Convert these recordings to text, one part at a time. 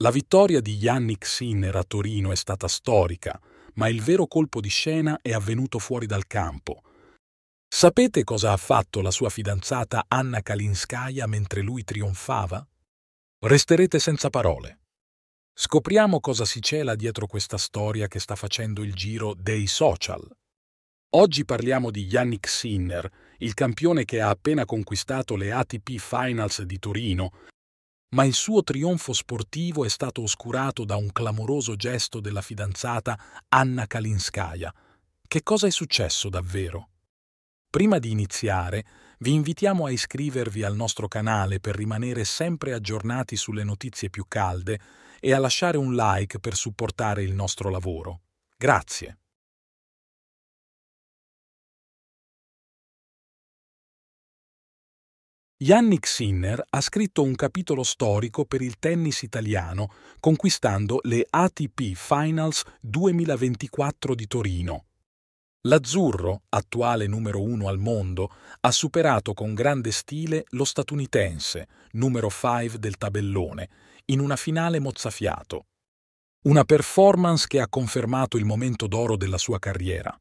La vittoria di Yannick Sinner a Torino è stata storica, ma il vero colpo di scena è avvenuto fuori dal campo. Sapete cosa ha fatto la sua fidanzata Anna Kalinskaya mentre lui trionfava? Resterete senza parole. Scopriamo cosa si cela dietro questa storia che sta facendo il giro dei social. Oggi parliamo di Yannick Sinner, il campione che ha appena conquistato le ATP Finals di Torino ma il suo trionfo sportivo è stato oscurato da un clamoroso gesto della fidanzata Anna Kalinskaya. Che cosa è successo davvero? Prima di iniziare, vi invitiamo a iscrivervi al nostro canale per rimanere sempre aggiornati sulle notizie più calde e a lasciare un like per supportare il nostro lavoro. Grazie. Yannick Sinner ha scritto un capitolo storico per il tennis italiano, conquistando le ATP Finals 2024 di Torino. L'azzurro, attuale numero uno al mondo, ha superato con grande stile lo statunitense, numero 5 del tabellone, in una finale mozzafiato. Una performance che ha confermato il momento d'oro della sua carriera.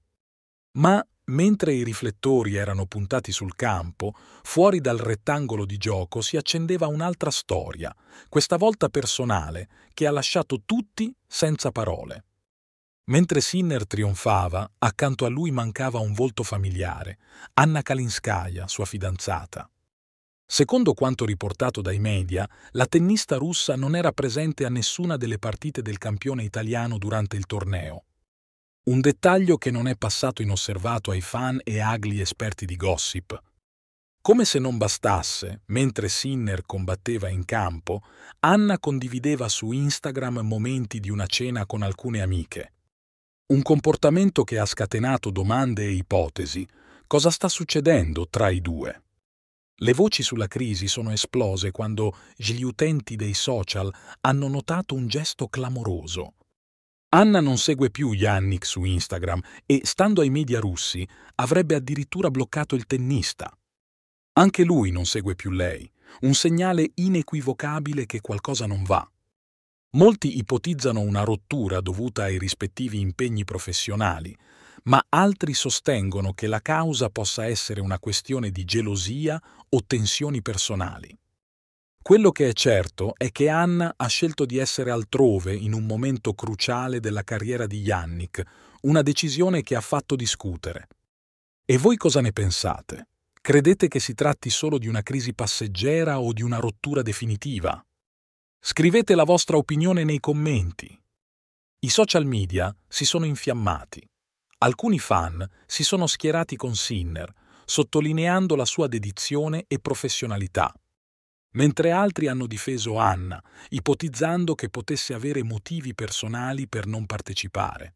Ma mentre i riflettori erano puntati sul campo, fuori dal rettangolo di gioco si accendeva un'altra storia, questa volta personale, che ha lasciato tutti senza parole. Mentre Sinner trionfava, accanto a lui mancava un volto familiare, Anna Kalinskaya, sua fidanzata. Secondo quanto riportato dai media, la tennista russa non era presente a nessuna delle partite del campione italiano durante il torneo. Un dettaglio che non è passato inosservato ai fan e agli esperti di gossip. Come se non bastasse, mentre Sinner combatteva in campo, Anna condivideva su Instagram momenti di una cena con alcune amiche. Un comportamento che ha scatenato domande e ipotesi. Cosa sta succedendo tra i due? Le voci sulla crisi sono esplose quando gli utenti dei social hanno notato un gesto clamoroso. Anna non segue più Yannick su Instagram e, stando ai media russi, avrebbe addirittura bloccato il tennista. Anche lui non segue più lei, un segnale inequivocabile che qualcosa non va. Molti ipotizzano una rottura dovuta ai rispettivi impegni professionali, ma altri sostengono che la causa possa essere una questione di gelosia o tensioni personali. Quello che è certo è che Anna ha scelto di essere altrove in un momento cruciale della carriera di Yannick, una decisione che ha fatto discutere. E voi cosa ne pensate? Credete che si tratti solo di una crisi passeggera o di una rottura definitiva? Scrivete la vostra opinione nei commenti. I social media si sono infiammati. Alcuni fan si sono schierati con Sinner, sottolineando la sua dedizione e professionalità mentre altri hanno difeso Anna, ipotizzando che potesse avere motivi personali per non partecipare.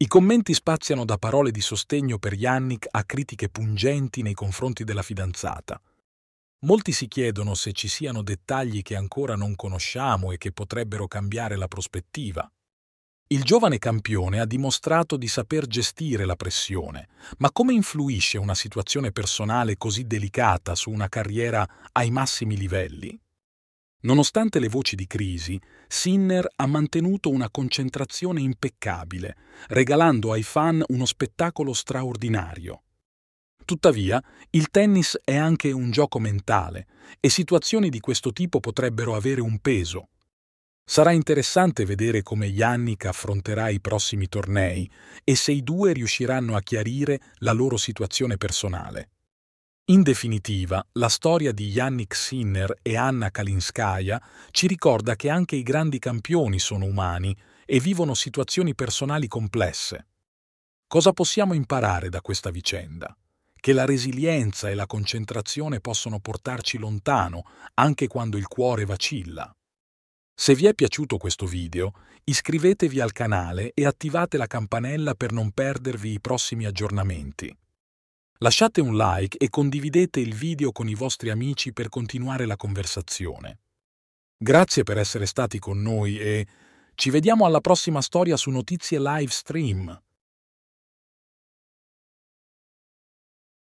I commenti spaziano da parole di sostegno per Yannick a critiche pungenti nei confronti della fidanzata. Molti si chiedono se ci siano dettagli che ancora non conosciamo e che potrebbero cambiare la prospettiva. Il giovane campione ha dimostrato di saper gestire la pressione, ma come influisce una situazione personale così delicata su una carriera ai massimi livelli? Nonostante le voci di crisi, Sinner ha mantenuto una concentrazione impeccabile, regalando ai fan uno spettacolo straordinario. Tuttavia, il tennis è anche un gioco mentale e situazioni di questo tipo potrebbero avere un peso, Sarà interessante vedere come Yannick affronterà i prossimi tornei e se i due riusciranno a chiarire la loro situazione personale. In definitiva, la storia di Yannick Sinner e Anna Kalinskaya ci ricorda che anche i grandi campioni sono umani e vivono situazioni personali complesse. Cosa possiamo imparare da questa vicenda? Che la resilienza e la concentrazione possono portarci lontano anche quando il cuore vacilla. Se vi è piaciuto questo video, iscrivetevi al canale e attivate la campanella per non perdervi i prossimi aggiornamenti. Lasciate un like e condividete il video con i vostri amici per continuare la conversazione. Grazie per essere stati con noi e ci vediamo alla prossima storia su Notizie Livestream.